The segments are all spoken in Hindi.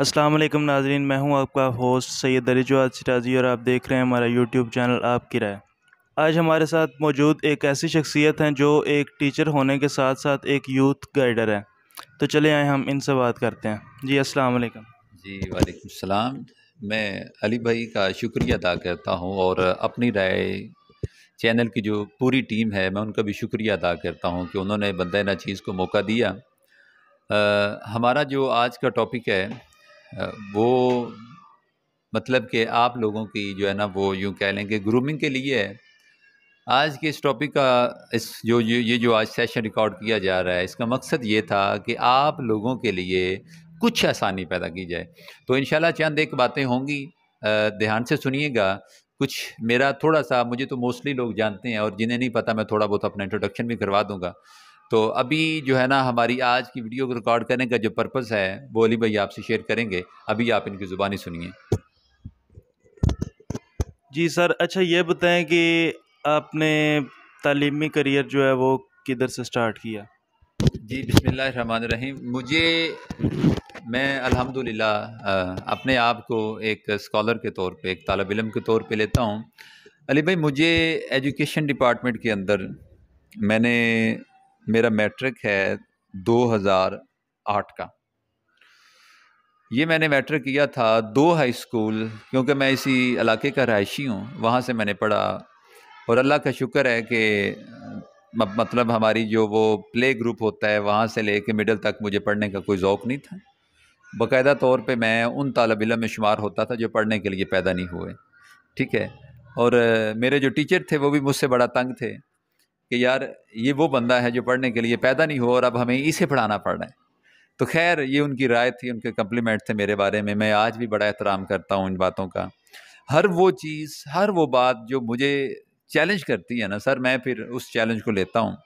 अस्सलाम वालेकुम नाजरीन मैं हूं आपका होस्ट सैयद दरीजवाद सिराजी और आप देख रहे हैं हमारा यूट्यूब चैनल आपकी राय आज हमारे साथ मौजूद एक ऐसी शख्सियत हैं जो एक टीचर होने के साथ साथ एक यूथ गाइडर है तो चले आए हम इनसे बात करते हैं जी अस्सलाम वालेकुम जी वालेकुम सलाम मैं अली भाई का शुक्रिया अदा करता हूँ और अपनी राय चैनल की जो पूरी टीम है मैं उनका भी शुक्रिया अदा करता हूँ कि उन्होंने बंदा ना चीज़ को मौका दिया आ, हमारा जो आज का टॉपिक है वो मतलब कि आप लोगों की जो है ना वो यूँ कह लें कि ग्रूमिंग के लिए है आज के इस टॉपिक का इस जो ये जो आज सेशन रिकॉर्ड किया जा रहा है इसका मकसद ये था कि आप लोगों के लिए कुछ आसानी पैदा की जाए तो इन चंद एक बातें होंगी ध्यान से सुनिएगा कुछ मेरा थोड़ा सा मुझे तो मोस्टली लोग जानते हैं और जिन्हें नहीं पता मैं थोड़ा बहुत अपना इंट्रोडक्शन भी करवा दूँगा तो अभी जो है ना हमारी आज की वीडियो को रिकॉर्ड करने का जो पर्पज़ है वो अली भाई आपसे शेयर करेंगे अभी आप इनकी ज़ुबानी सुनिए जी सर अच्छा ये बताएं कि आपने तालीमी करियर जो है वो किधर से स्टार्ट किया जी रहीम मुझे मैं अल्हम्दुलिल्लाह अपने आप को एक स्कॉलर के तौर पे एक तालब इलम के तौर पे लेता हूँ अली भाई मुझे एजुकेशन डिपार्टमेंट के अंदर मैंने मेरा मैट्रिक है 2008 का ये मैंने मैट्रिक किया था दो हाई स्कूल क्योंकि मैं इसी इलाके का रहायशी हूँ वहाँ से मैंने पढ़ा और अल्लाह का शुक्र है कि मतलब हमारी जो वो प्ले ग्रुप होता है वहाँ से ले कर मिडल तक मुझे पढ़ने का कोई ओक़ नहीं था बाकायदा तौर पे मैं उन तलब इलम में शुमार होता था जो पढ़ने के लिए पैदा नहीं हुए ठीक है और मेरे जो टीचर थे वो भी मुझसे बड़ा तंग थे कि यार ये वो बंदा है जो पढ़ने के लिए पैदा नहीं हो और अब हमें इसे पढ़ाना पड़ रहा है तो खैर ये उनकी राय थी उनके कम्प्लीमेंट थे मेरे बारे में मैं आज भी बड़ा एहतराम करता हूँ उन बातों का हर वो चीज़ हर वो बात जो मुझे चैलेंज करती है ना सर मैं फिर उस चैलेंज को लेता हूँ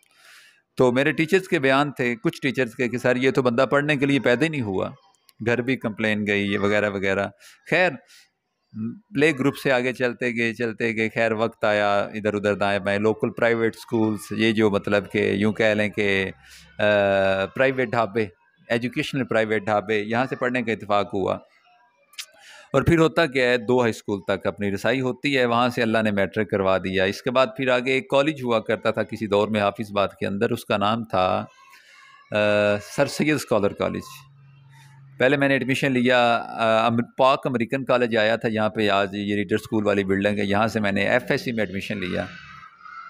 तो मेरे टीचर्स के बयान थे कुछ टीचर्स के कि सर ये तो बंदा पढ़ने के लिए पैदा ही नहीं हुआ घर भी कंप्लेन गई ये वगैरह वगैरह खैर प्ले ग्रुप से आगे चलते गए चलते गए खैर वक्त आया इधर उधर दाएँ बाएँ लोकल प्राइवेट स्कूल्स ये जो मतलब कि यूँ कह लें कि प्राइवेट ढाबे एजुकेशनल प्राइवेट ढाबे यहाँ से पढ़ने का इतफाक़ हुआ और फिर होता क्या है दो हाई स्कूल तक अपनी रसाई होती है वहाँ से अल्लाह ने मैट्रिक करवा दिया इसके बाद फिर आगे एक कॉलेज हुआ करता था किसी दौर में बाद के अंदर उसका नाम था सर सैद स्कॉलर कॉलेज पहले मैंने एडमिशन लिया पाक अमेरिकन कॉलेज आया था यहाँ पे आज ये रीडर स्कूल वाली बिल्डिंग है यहाँ से मैंने एफएससी में एडमिशन लिया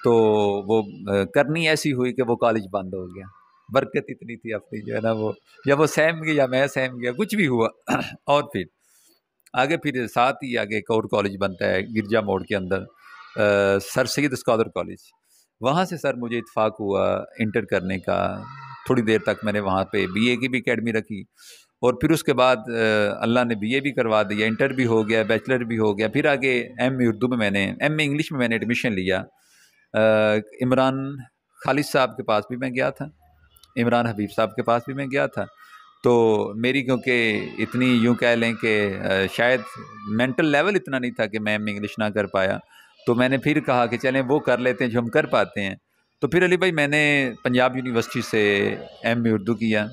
तो वो करनी ऐसी हुई कि वो कॉलेज बंद हो गया बरकत इतनी थी अपनी जो है ना वो या वो सहम गया या मैं सहम गया कुछ भी हुआ और फिर आगे फिर साथ ही आगे एक और कॉलेज बनता है गिरजा मोड़ के अंदर आ, सर सैद स्कॉलर कॉलेज वहाँ से सर मुझे इतफाक़ हुआ इंटर करने का थोड़ी देर तक मैंने वहाँ पे बीए की भी अकेडमी रखी और फिर उसके बाद अल्लाह ने बी ए भी करवा दिया इंटर भी हो गया बैचलर भी हो गया फिर आगे एम ए उर्दू में मैंने एम ए इंग्लिश में मैंने एडमिशन लिया इमरान खालिद साहब के पास भी मैं गया था इमरान हबीब साहब के पास भी मैं गया था तो मेरी क्योंकि इतनी यूँ कह लें कि शायद मेंटल लेवल इतना नहीं था कि मैं एम इंग्लिश ना कर पाया तो मैंने फिर कहा कि चलें वो कर लेते हैं जो हम कर पाते हैं तो फिर अली भाई मैंने पंजाब यूनिवर्सिटी से एम उर्दू किया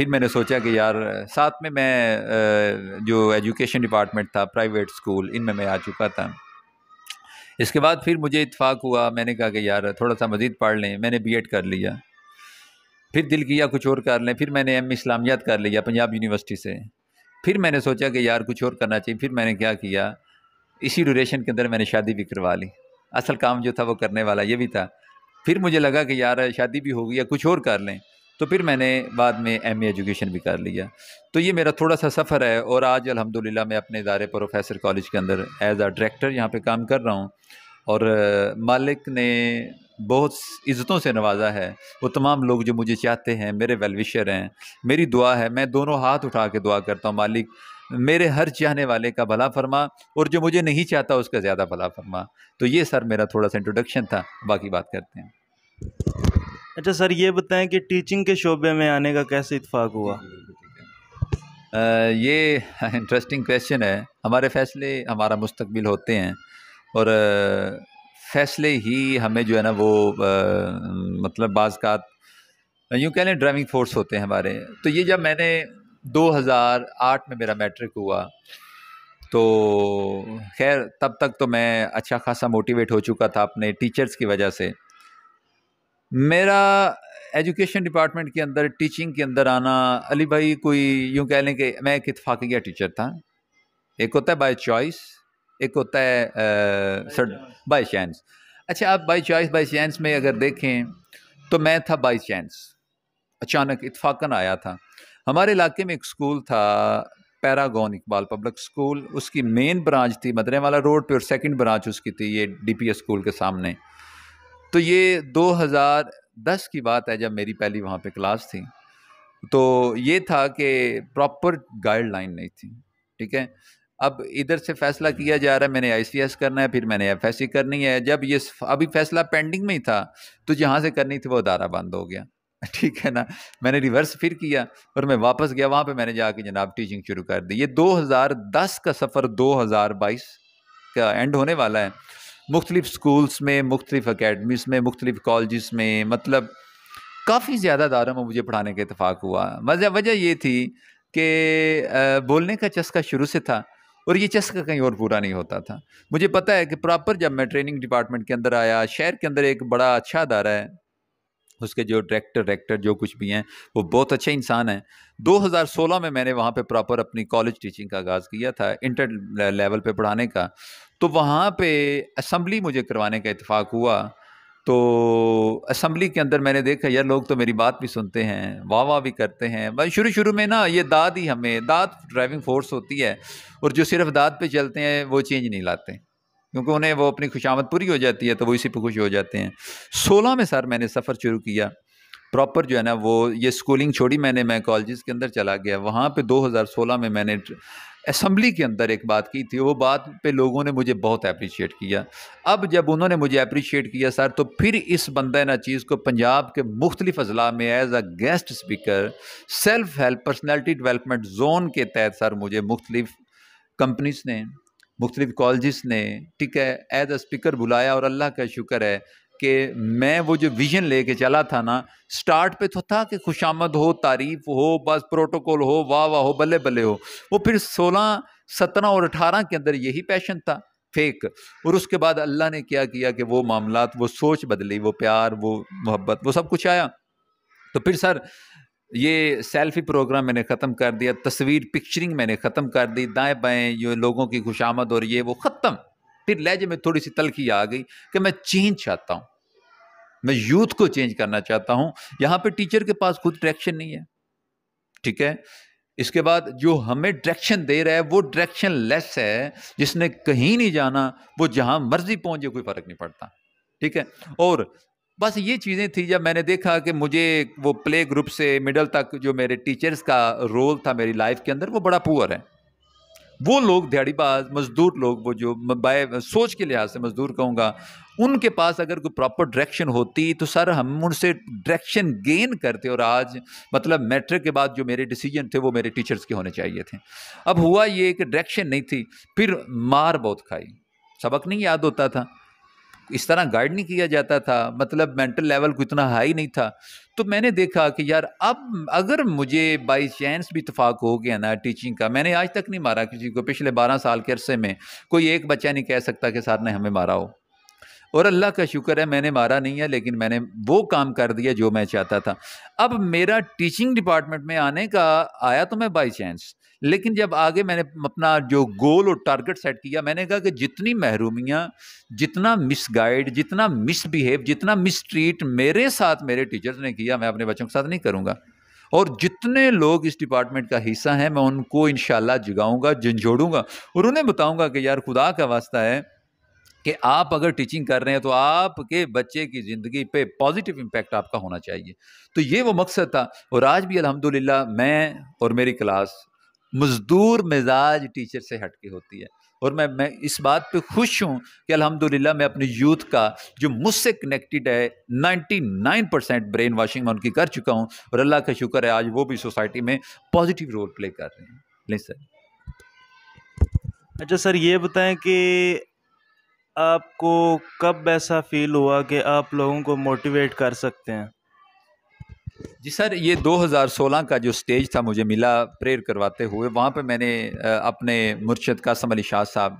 फिर मैंने सोचा कि यार साथ में मैं जो एजुकेशन डिपार्टमेंट था प्राइवेट स्कूल इनमें मैं आ चुका था इसके बाद फिर मुझे इतफाक़ हुआ मैंने कहा कि यार थोड़ा सा मज़ीद पढ़ लें मैंने बीएड कर लिया फिर दिल किया कुछ और कर लें फिर मैंने एम इस्लामियात कर लिया पंजाब यूनिवर्सिटी से फिर मैंने सोचा कि यार कुछ और करना चाहिए फिर मैंने क्या किया इसी ड्यूरेशन के अंदर मैंने शादी भी करवा ली असल काम जो था वो करने वाला ये भी था फिर मुझे लगा कि यार शादी भी होगी या कुछ और कर लें तो फिर मैंने बाद में एम एजुकेशन भी कर लिया तो ये मेरा थोड़ा सा सफ़र है और आज अलहमदिल्ला मैं अपने इदारे प्रोफेसर कॉलेज के अंदर एज़ आ डायरेक्टर यहाँ पर काम कर रहा हूँ और मालिक ने बहुत इज़्ज़तों से नवाजा है वो तमाम लोग जो मुझे चाहते हैं मेरे वेलविशर हैं मेरी दुआ है मैं दोनों हाथ उठा के दुआ करता हूँ मालिक मेरे हर चाहने वाले का भला फरमा और जो मुझे नहीं चाहता उसका ज़्यादा भला फरमा तो ये सर मेरा थोड़ा सा इंट्रोडक्शन था बाकी बात करते हैं अच्छा सर ये बताएं कि टीचिंग के शोबे में आने का कैसे इतफाक़ हुआ आ, ये इंटरेस्टिंग क्वेश्चन है हमारे फ़ैसले हमारा मुस्तबिल होते हैं और फ़ैसले ही हमें जो है ना वो आ, मतलब बाज़ात यूँ कह लें ड्राइविंग फोर्स होते हैं हमारे तो ये जब मैंने 2008 में मेरा मैट्रिक हुआ तो खैर तब तक तो मैं अच्छा खासा मोटिवेट हो चुका था अपने टीचर्स की वजह से मेरा एजुकेशन डिपार्टमेंट के अंदर टीचिंग के अंदर आना अली भाई कोई यूँ कह लें कि मैं एक इतफाक़िया टीचर था एक होता है बाय चॉइस एक होता है बाय चांस अच्छा आप बाय चॉइस बाय चांस में अगर देखें तो मैं था बाय चांस अचानक इतफाक़न आया था हमारे इलाके में एक स्कूल था पैरागोन इकबाल पब्लिक स्कूल उसकी मेन ब्रांच थी वाला रोड पर और सेकेंड ब्रांच उसकी थी ये डी स्कूल के सामने तो ये 2010 की बात है जब मेरी पहली वहाँ पे क्लास थी तो ये था कि प्रॉपर गाइडलाइन नहीं थी ठीक है अब इधर से फैसला किया जा रहा है मैंने आई करना है फिर मैंने एफ करनी है जब ये अभी फैसला पेंडिंग में ही था तो जहाँ से करनी थी वो अदारा बंद हो गया ठीक है ना मैंने रिवर्स फिर किया और मैं वापस गया वहाँ पे मैंने जाके जनाब टीचिंग शुरू कर दी ये 2010 का सफ़र 2022 का एंड होने वाला है मुख्तलिफ़ स्कूल्स में मुख्तलिफ़ अकेडमीस में मुख्तलिफ़ कॉलेज़ में मतलब काफ़ी ज़्यादा दारों में मुझे पढ़ाने का इतफ़ाक़ हुआ वजह वजह ये थी कि बोलने का चस्का शुरू से था और ये चस्का कहीं और पूरा नहीं होता था मुझे पता है कि प्रॉपर जब मैं ट्रेनिंग डिपार्टमेंट के अंदर आया शहर के अंदर एक बड़ा अच्छा अदारा है उसके जो डायरेक्टर डायरेक्टर जो कुछ भी हैं वो बहुत अच्छे इंसान हैं 2016 में मैंने वहाँ पे प्रॉपर अपनी कॉलेज टीचिंग का आगाज़ किया था इंटर लेवल पे पढ़ाने का तो वहाँ पे असम्बली मुझे करवाने का इतफ़ाक़ हुआ तो असम्बली के अंदर मैंने देखा यार लोग तो मेरी बात भी सुनते हैं वाह वाह भी करते हैं बस शुरू शुरू में ना ये दाद ही हमें दाद ड्राइविंग फोर्स होती है और जो सिर्फ दाद पे चलते हैं वो चेंज नहीं लाते क्योंकि उन्हें वो अपनी खुशामद पूरी हो जाती है तो वो इसी पर खुश हो जाते हैं सोलह में सर मैंने सफ़र शुरू किया प्रॉपर जो है ना वो ये स्कूलिंग छोड़ी मैंने मैं कॉलेज के अंदर चला गया वहाँ पे 2016 में मैंने असम्बली के अंदर एक बात की थी वो बात पे लोगों ने मुझे बहुत अप्रिशिएट किया अब जब उन्होंने मुझे अप्रिशिएट किया सर तो फिर इस बंद ना चीज़ को पंजाब के मुख्तलिफ अजला में as a guest speaker self help personality development zone के तहत सर मुझे मुख्तलिफ कंपनीज ने मुख्तलिफ कॉलेज़ ने ठीक है एज अ स्पीकर बुलाया और अल्लाह का शुक्र है कि मैं वो जो विजन लेके चला था ना स्टार्ट पे तो था कि खुशामद हो तारीफ हो बस प्रोटोकॉल हो वाह वाह हो बल्ले बल्ले हो वो फिर सोलह सत्रह और अठारह के अंदर यही पैशन था फेक और उसके बाद अल्लाह ने क्या किया कि वो मामला वो सोच बदली वो प्यार वो मोहब्बत वो सब कुछ आया तो फिर सर ये सेल्फी प्रोग्राम मैंने ख़त्म कर दिया तस्वीर पिक्चरिंग मैंने ख़त्म कर दी दाएं बाएं ये लोगों की खुशामद और ये वो ख़त्म फिर लहजे में थोड़ी सी तलखी आ गई कि मैं चेंज चाहता हूँ मैं यूथ को चेंज करना चाहता हूँ यहाँ पे टीचर के पास खुद डायरेक्शन नहीं है ठीक है इसके बाद जो हमें डायरेक्शन दे रहा है वो डायरेक्शन लेस है जिसने कहीं नहीं जाना वो जहाँ मर्जी पहुँचे कोई फ़र्क नहीं पड़ता ठीक है और बस ये चीज़ें थी जब मैंने देखा कि मुझे वो प्ले ग्रुप से मिडल तक जो मेरे टीचर्स का रोल था मेरी लाइफ के अंदर वो बड़ा पुअर है वो लोग दिहाड़ीबाज मज़दूर लोग वो जो बाय सोच के लिहाज से मज़दूर कहूँगा उनके पास अगर कोई प्रॉपर डायरेक्शन होती तो सर हम उनसे डायरेक्शन गेन करते और आज मतलब मैट्रिक के बाद जो मेरे डिसीजन थे वो मेरे टीचर्स के होने चाहिए थे अब हुआ ये कि डायरेक्शन नहीं थी फिर मार बहुत खाई सबक नहीं याद होता था इस तरह गाइड नहीं किया जाता था मतलब मेंटल लेवल को इतना हाई नहीं था तो मैंने देखा कि यार अब अगर मुझे बाई चांस भी इतफाक़ हो गया ना टीचिंग का मैंने आज तक नहीं मारा किसी को पिछले बारह साल के अरसे में कोई एक बच्चा नहीं कह सकता कि सर ने हमें मारा हो और अल्लाह का शुक्र है मैंने मारा नहीं है लेकिन मैंने वो काम कर दिया जो मैं चाहता था अब मेरा टीचिंग डिपार्टमेंट में आने का आया तो मैं बाई चांस लेकिन जब आगे मैंने अपना जो गोल और टारगेट सेट किया मैंने कहा कि जितनी महरूमियाँ जितना मिस गाइड जितना मिसबिहेव जितना मिसट्रीट मेरे साथ मेरे टीचर्स ने किया मैं अपने बच्चों के साथ नहीं करूँगा और जितने लोग इस डिपार्टमेंट का हिस्सा हैं मैं उनको इन शाला जगाऊँगा झंझोड़ूँगा और उन्हें बताऊँगा कि यार खुदा का वास्ता है कि आप अगर टीचिंग कर रहे हैं तो आपके बच्चे की ज़िंदगी पे पॉजिटिव इम्पैक्ट आपका होना चाहिए तो ये वो मकसद था और आज भी अल्हम्दुलिल्लाह मैं और मेरी क्लास मज़दूर मिजाज टीचर से हट के होती है और मैं मैं इस बात पे खुश हूँ कि अल्हम्दुलिल्लाह मैं अपने यूथ का जो मुझसे कनेक्टेड है 99 परसेंट ब्रेन वॉशिंग मैं उनकी कर चुका हूँ और अल्लाह का शुक्र है आज वो भी सोसाइटी में पॉजिटिव रोल प्ले कर रहे हैं नहीं सर अच्छा सर ये बताएं कि आपको कब ऐसा फील हुआ कि आप लोगों को मोटिवेट कर सकते हैं जी सर ये 2016 का जो स्टेज था मुझे मिला प्रेयर करवाते हुए वहाँ पे मैंने अपने मुर्शद कासम अली शाह साहब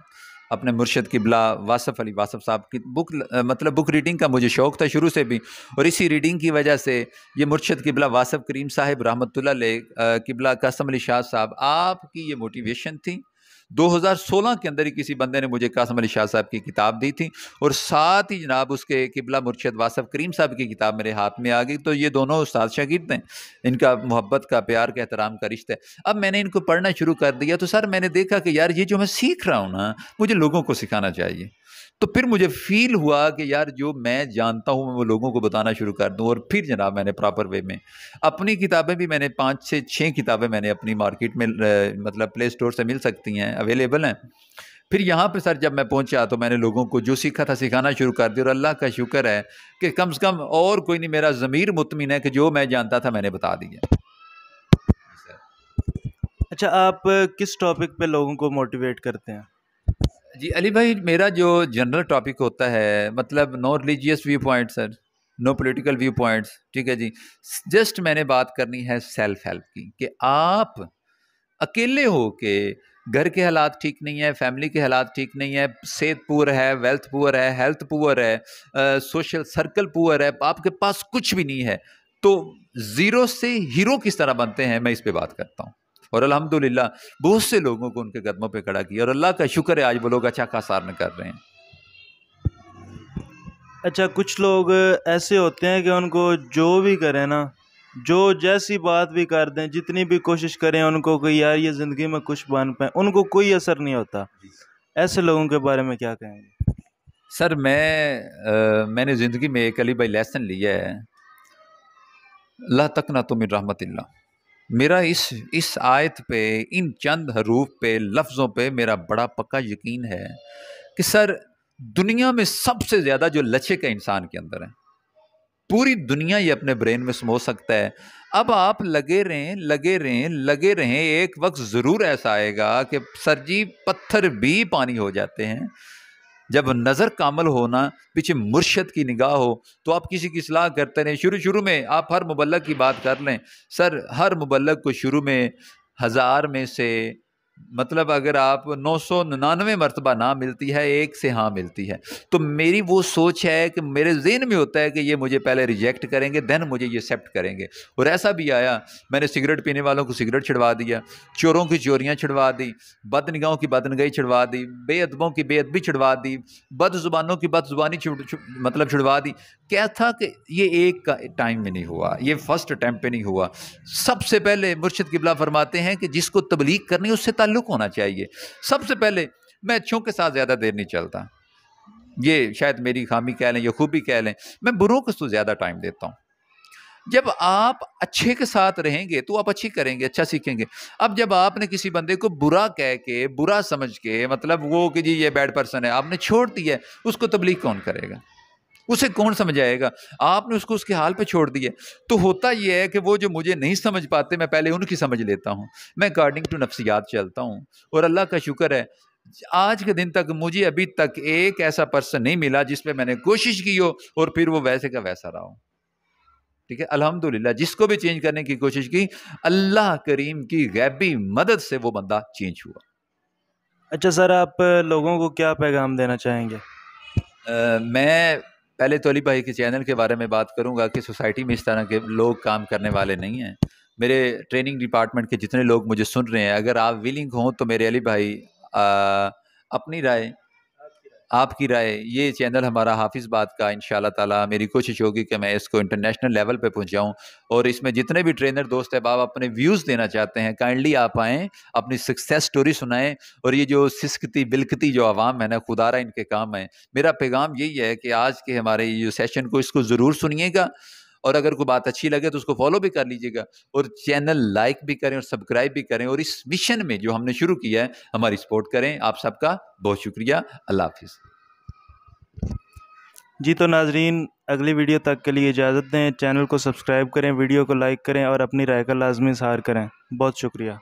अपने मुर्शद किबला वासफ़ अली वासफ़ साहब की बुक मतलब बुक रीडिंग का मुझे शौक़ था शुरू से भी और इसी रीडिंग की वजह से ये मुर्शद किबला वासफ़ करीम साहब रहमतुल्ला ले किबला कासम अली शाह साहब आपकी ये मोटिवेशन थी 2016 के अंदर ही किसी बंदे ने मुझे कासम अली शाह साहब की किताब दी थी और साथ ही जनाब उसके किबला मुर्शद वासफ़ करीम साहब की किताब मेरे हाथ में आ गई तो ये दोनों उस्ताद शागिर्द हैं इनका मोहब्बत का प्यार का एहतराम का रिश्ता है अब मैंने इनको पढ़ना शुरू कर दिया तो सर मैंने देखा कि यार ये जो मैं सीख रहा हूँ ना मुझे लोगों को सिखाना चाहिए तो फिर मुझे फील हुआ कि यार जो मैं जानता हूँ मैं वो लोगों को बताना शुरू कर दूँ और फिर जनाब मैंने प्रॉपर वे में अपनी किताबें भी मैंने पाँच से छः किताबें मैंने अपनी मार्केट में मतलब प्ले स्टोर से मिल सकती हैं अवेलेबल हैं फिर यहाँ पर सर जब मैं पहुँचा तो मैंने लोगों को जो सीखा था सिखाना शुरू कर दिया और अल्लाह का शुक्र है कि कम से कम और कोई नहीं मेरा ज़मीर मुतमिन है कि जो मैं जानता था मैंने बता दिया अच्छा आप किस टॉपिक पे लोगों को मोटिवेट करते हैं जी अली भाई मेरा जो जनरल टॉपिक होता है मतलब no religious view point sir no political view points ठीक है जी जस्ट मैंने बात करनी है सेल्फ हेल्प की कि आप अकेले हो के घर के हालात ठीक नहीं है फैमिली के हालात ठीक नहीं है सेहत पुअर है वेल्थ पुअर है हेल्थ पुअर है सोशल सर्कल पुअर है आपके पास कुछ भी नहीं है तो ज़ीरो से हीरो किस तरह बनते हैं मैं इस पर बात करता हूँ और अलहमदिल्ला बहुत से लोगों को उनके कदमों पर खड़ा किया और अल्लाह का शुक्र है आज वो लोग अच्छा खासा अर्न कर रहे हैं अच्छा कुछ लोग ऐसे होते हैं कि उनको जो भी करें ना जो जैसी बात भी कर दें जितनी भी कोशिश करें उनको कि यार ये ज़िंदगी में कुछ बन पाए उनको कोई असर नहीं होता ऐसे लोगों के बारे में क्या कहेंगे सर मैं आ, मैंने ज़िंदगी में एक अली भाई लेसन लिया है अल्लाह तक ना तुम रहमत मेरा इस इस आयत पे इन चंद हरूफ पे लफ्ज़ों पे मेरा बड़ा पक्का यकीन है कि सर दुनिया में सबसे ज़्यादा जो लचक है इंसान के अंदर है पूरी दुनिया ये अपने ब्रेन में समो सकता है अब आप लगे रहें लगे रहें लगे रहें एक वक्त ज़रूर ऐसा आएगा कि सर जी पत्थर भी पानी हो जाते हैं जब नज़र कामल होना पीछे मुर्शद की निगाह हो तो आप किसी की सलाह करते रहें शुरू शुरू में आप हर मुबलक की बात कर लें सर हर मुबलक को शुरू में हज़ार में से मतलब अगर आप नौ सौ निन्यानवे मरतबा ना मिलती है एक से हाँ मिलती है तो मेरी वो सोच है कि मेरे जहन में होता है कि ये मुझे पहले रिजेक्ट करेंगे देन मुझे ये एक्सेप्ट करेंगे और ऐसा भी आया मैंने सिगरेट पीने वालों को सिगरेट छिड़वा दिया चोरों की चोरियाँ छिड़वा दी बदनिगाहों की बदनगाही छिड़वा दी बेअदबों की बेअदबी छिड़वा दी बदजुबानों की बदजुबानी मतलब छिड़वा दी क्या था कि ये एक का टाइम में नहीं हुआ ये फर्स्ट अटैम्प्ट पे नहीं हुआ सबसे पहले मुर्शद किबला फरमाते हैं कि जिसको तबलीग करनी है उससे ताल्लुक़ होना चाहिए सबसे पहले मैं अच्छों के साथ ज़्यादा देर नहीं चलता ये शायद मेरी खामी कह लें या खूबी कह लें मैं बुरों को तो ज़्यादा टाइम देता हूँ जब आप अच्छे के साथ रहेंगे तो आप अच्छी करेंगे अच्छा सीखेंगे अब जब आपने किसी बंदे को बुरा कह के बुरा समझ के मतलब वो कि जी ये बैड पर्सन है आपने छोड़ दिया उसको तबलीग कौन करेगा उसे कौन समझ आएगा आपने उसको उसके हाल पे छोड़ दिया तो होता यह है कि वो जो मुझे नहीं समझ पाते मैं पहले उनकी समझ लेता हूँ मैं अकॉर्डिंग टू नफ्सियात चलता हूँ और अल्लाह का शुक्र है आज के दिन तक मुझे अभी तक एक ऐसा पर्सन नहीं मिला जिस मैंने कोशिश की हो और फिर वो वैसे का वैसा रहा हो ठीक है अल्हम्दुलिल्लाह जिसको भी चेंज करने की कोशिश की अल्लाह करीम की गैबी मदद से वो बंदा चेंज हुआ अच्छा सर आप लोगों को क्या पैगाम देना चाहेंगे आ, मैं पहले तो अली भाई के चैनल के बारे में बात करूँगा कि सोसाइटी में इस तरह के लोग काम करने वाले नहीं हैं मेरे ट्रेनिंग डिपार्टमेंट के जितने लोग मुझे सुन रहे हैं अगर आप विलिंग हों तो मेरे अली भाई आ, अपनी राय आपकी राय ये चैनल हमारा हाफिज़ बात का इन ताला मेरी कोशिश होगी कि मैं इसको इंटरनेशनल लेवल पे पहुंचाऊं और इसमें जितने भी ट्रेनर दोस्त है बाप अपने व्यूज़ देना चाहते हैं काइंडली आप आएँ अपनी सक्सेस स्टोरी सुनाएं और ये जो सिसकती बिलकती जो आवाम है ना खुदारा इनके काम है मेरा पैगाम यही है कि आज के हमारे ये सेशन को इसको ज़रूर सुनिएगा और अगर कोई बात अच्छी लगे तो उसको फॉलो भी कर लीजिएगा और चैनल लाइक भी करें और सब्सक्राइब भी करें और इस मिशन में जो हमने शुरू किया है हमारी सपोर्ट करें आप सबका बहुत शुक्रिया अल्लाह हाफिज़ जी तो नाजरीन अगली वीडियो तक के लिए इजाज़त दें चैनल को सब्सक्राइब करें वीडियो को लाइक करें और अपनी राय का लाजमी इजहार करें बहुत शुक्रिया